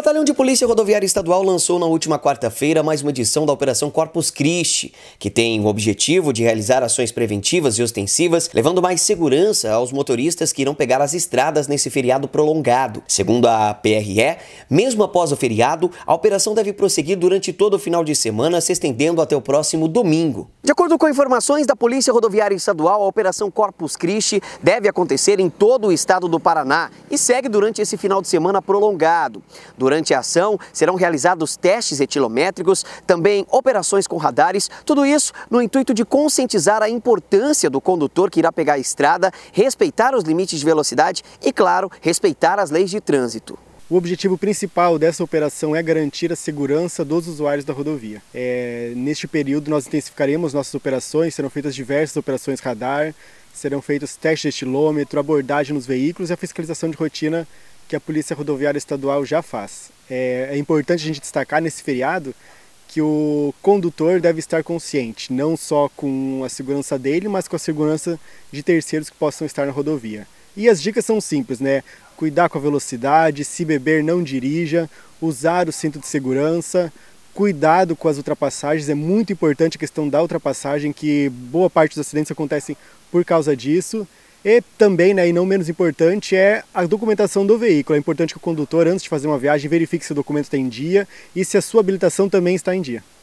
Batalhão de Polícia Rodoviária Estadual lançou na última quarta-feira mais uma edição da Operação Corpus Christi, que tem o objetivo de realizar ações preventivas e ostensivas, levando mais segurança aos motoristas que irão pegar as estradas nesse feriado prolongado. Segundo a PRE, mesmo após o feriado, a operação deve prosseguir durante todo o final de semana, se estendendo até o próximo domingo. De acordo com informações da Polícia Rodoviária Estadual, a Operação Corpus Christi deve acontecer em todo o estado do Paraná e segue durante esse final de semana prolongado. Durante Durante a ação, serão realizados testes etilométricos, também operações com radares, tudo isso no intuito de conscientizar a importância do condutor que irá pegar a estrada, respeitar os limites de velocidade e, claro, respeitar as leis de trânsito. O objetivo principal dessa operação é garantir a segurança dos usuários da rodovia. É, neste período, nós intensificaremos nossas operações, serão feitas diversas operações radar, serão feitos testes de estilômetro, abordagem nos veículos e a fiscalização de rotina que a Polícia Rodoviária Estadual já faz. É, é importante a gente destacar nesse feriado que o condutor deve estar consciente, não só com a segurança dele, mas com a segurança de terceiros que possam estar na rodovia. E as dicas são simples, né? Cuidar com a velocidade, se beber não dirija, usar o cinto de segurança, cuidado com as ultrapassagens, é muito importante a questão da ultrapassagem, que boa parte dos acidentes acontecem por causa disso. E também, né, e não menos importante, é a documentação do veículo. É importante que o condutor, antes de fazer uma viagem, verifique se o documento está em dia e se a sua habilitação também está em dia.